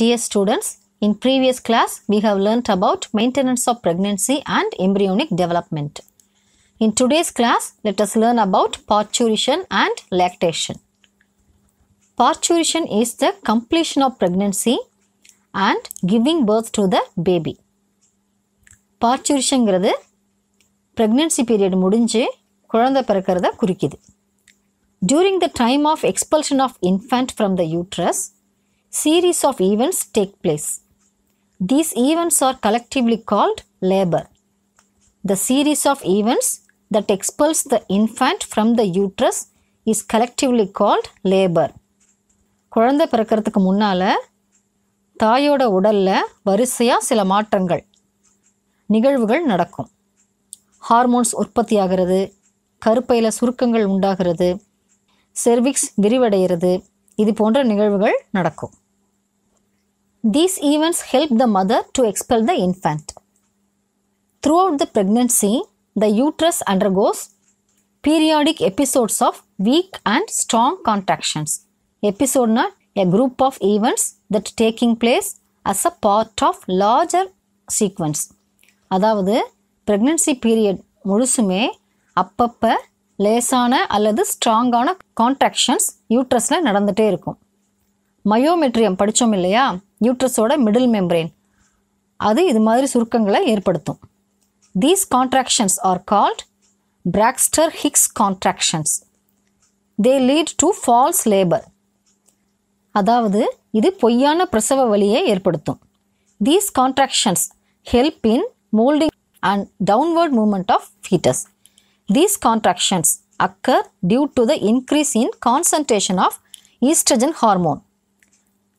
Dear students, in previous class, we have learnt about maintenance of pregnancy and embryonic development. In today's class, let us learn about parturition and lactation. Parturition is the completion of pregnancy and giving birth to the baby. parturitionங்கிறது pregnancy period முடிஞ்சு குழந்தை பிறக்கிறத குறிக்குது During the time of expulsion of infant from the uterus, series of events take place These events are collectively called labour the series of events that expels the infant from the uterus is collectively called labour குழந்தை பிறக்கிறதுக்கு முன்னால் தாயோட உடலில் வரிசையாக சில மாற்றங்கள் நிகழ்வுகள் நடக்கும் ஹார்மோன்ஸ் உற்பத்தி ஆகிறது கருப்பையில் சுருக்கங்கள் உண்டாகிறது செர்விக்ஸ் விரிவடைகிறது இது போன்ற நிகழ்வுகள் நடக்கும் These events help the mother to expel the infant. Throughout the pregnancy, the uterus undergoes periodic episodes of weak and strong contractions. Episode na a group of events that taking place as a part of larger sequence. அதாவது pregnancy period முழுசுமே அப்பப்போ லேசான அல்லது ஸ்ட்ராங்கான contractions யூட்ரஸில் நடந்துகிட்டே இருக்கும் myometrium படித்தோம் இல்லையா யூட்ரஸோட மிடில் மெம்பரேன் அது இது மாதிரி சுருக்கங்களை ஏற்படுத்தும் these contractions are called Braxton Hicks contractions they lead to false labour அதாவது இது பொய்யான பிரசவ வழியை ஏற்படுத்தும் these contractions help in moulding and downward movement of foetus these contractions occur due to the increase in concentration of oestrogen hormone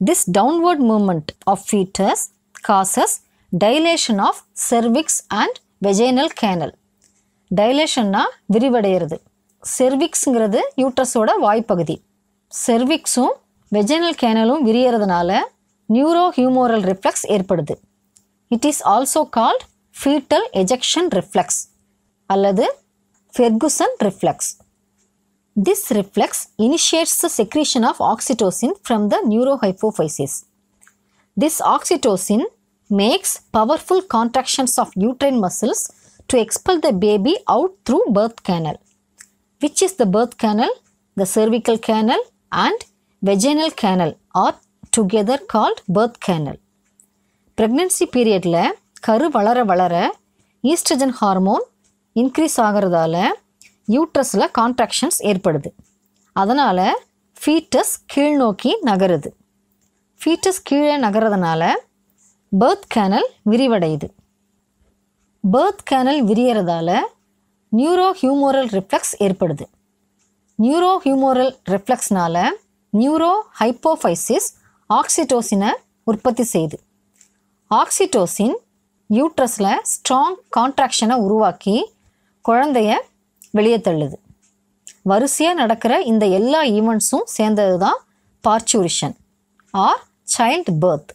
this downward movement of foetus causes dilation of cervix and vaginal canal டைலேஷன்னா விரிவடைகிறது செர்விக்ஸுங்கிறது யூட்ரஸோட வாய்ப்பகுதி செர்விக்ஸும் vaginal கேனலும் விரியறதுனால neuro humoral reflex ஏற்படுது it is also called foetal ejection reflex அல்லது Ferguson reflex This reflex initiates the secretion of oxytocin from the neurohypophysis. This oxytocin makes powerful contractions of uterine muscles to expel the baby out through birth canal. Which is the birth canal? The cervical canal and vaginal canal are together called birth canal. period பீரியடில் karu valara வளர estrogen hormone increase ஆகிறதால யூட்ரஸில் contractions ஏற்படுது அதனால் foetus கீழ் நோக்கி நகருது foetus கீழே நகரதுனால பேர்த் கேனல் விரிவடையுது பேர்த் கேனல் விரியறதால நியூரோ ஹியூமோரல் ரிஃப்ளெக்ஸ் ஏற்படுது நியூரோ ஹியூமோரல் ரிஃப்ளெக்ஸ்னால் நியூரோ ஹைப்போஃபைசிஸ் ஆக்சிடோசினை உற்பத்தி செய்து ஆக்சிடோசின் யூட்ரஸில் ஸ்ட்ராங் கான்ட்ராக்ஷனை உருவாக்கி குழந்தைய வெளியே வரிசையாக நடக்கிற இந்த எல்லா ஈவெண்ட்ஸும் சேர்ந்தது தான் parturition or child birth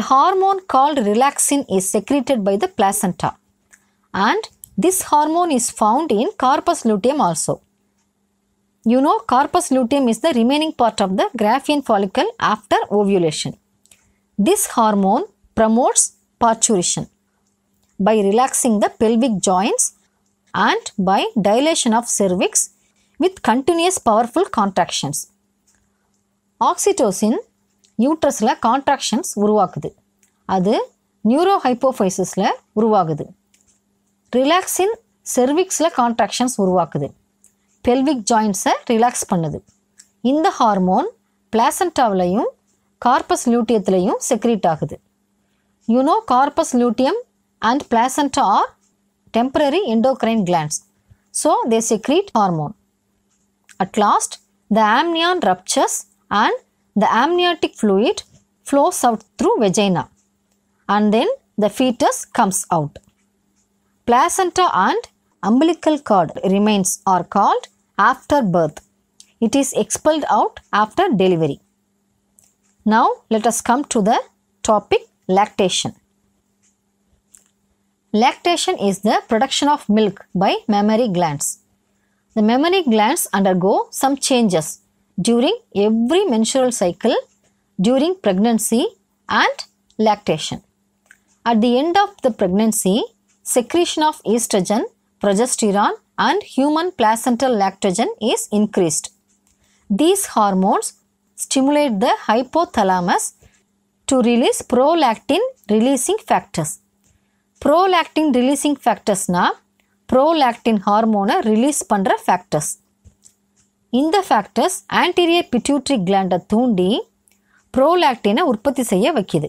a hormone called relaxin is secreted by the placenta and this hormone is found in corpus luteum also You know corpus luteum is the remaining part of the graphene follicle after ovulation. This hormone promotes parturition by relaxing the pelvic joints and by dilation of cervix with continuous powerful contractions oxytocin நியூட்ரஸில் contractions உருவாக்குது அது neuro உருவாகுது relaxin செர்விக்ஸில் contractions உருவாக்குது pelvic ஜாயின்ஸை relax பண்ணுது இந்த hormone பிளாசண்டாவிலையும் கார்பஸ் லியூட்டியத்துலையும் செக்ரீட் ஆகுது you know corpus luteum and placenta are temporary endocrine glands. So, they secrete hormone. At last, the amnion ruptures and the amniotic fluid flows out through vagina and then the fetus comes out. Placenta and umbilical cord remains are called after birth. It is expelled out after delivery. Now let us come to the topic lactation. Lactation is the production of milk by mammary glands. The mammary glands undergo some changes during every menstrual cycle, during pregnancy and lactation. At the end of the pregnancy, secretion of estrogen, progesterone and human placental lactogen is increased. These hormones stimulate the hypothalamus to release prolactin releasing factors prolactin releasing ஃபேக்டர்ஸ்னால் prolactin ஹார்மோனை release பண்ணுற factors இந்த factors anterior pituitary கிளாண்டை தூண்டி ப்ரோலாக்டினை உற்பத்தி செய்ய வைக்கிது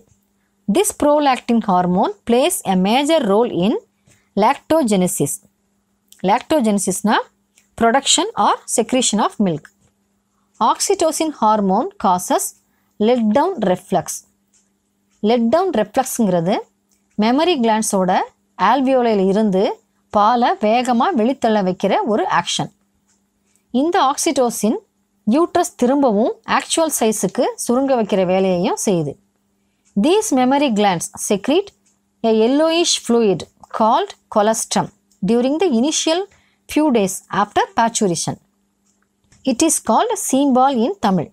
this prolactin hormone plays a major role in lactogenesis லாக்டோஜெனிசிஸ்னால் production or secretion of milk oxytocin hormone causes let down reflex let down ரெஃப்ளக்ஸுங்கிறது மெமரி கிளான்ஸோட ஆல்வியோலையில் இருந்து பாலை வேகமாக வெளித்தள்ள வைக்கிற ஒரு ஆக்ஷன் இந்த ஆக்சிடோசின் யூட்ரஸ் திரும்பவும் ஆக்சுவல் சைஸுக்கு சுருங்க வைக்கிற வேலையையும் செய்யுது these mammary glands secrete a yellowish fluid called colostrum during the initial few days after parturition it is called சீம்பால் இன் தமிழ்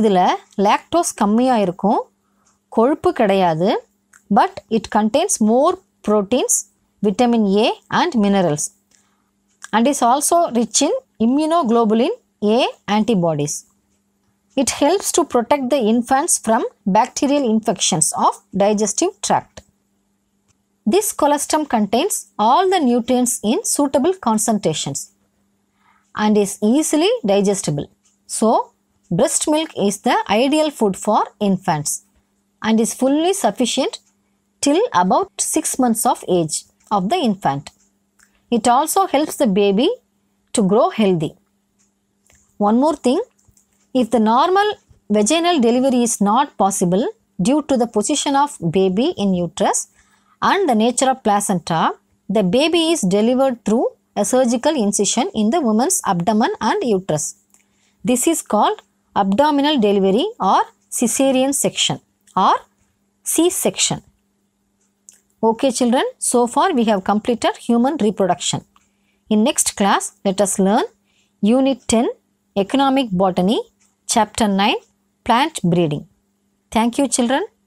இதில் லாக்டோஸ் கம்மியாக இருக்கும் கொழுப்பு கிடையாது but it contains more proteins, vitamin A and minerals and is also rich in immunoglobulin A antibodies. It helps to protect the infants from bacterial infections of digestive tract. This colostrum contains all the nutrients in suitable concentrations and is easily digestible. So, breast milk is the ideal food for infants and is fully sufficient till about 6 months of age of the infant. It also helps the baby to grow healthy. One more thing, if the normal vaginal delivery is not possible due to the position of baby in uterus and the nature of placenta, the baby is delivered through a surgical incision in the woman's abdomen and uterus. This is called abdominal delivery or cesarean section or C section. Okay children, so far we have completed human reproduction. In next class, let us learn Unit 10 Economic Botany, Chapter 9 Plant Breeding. Thank you children.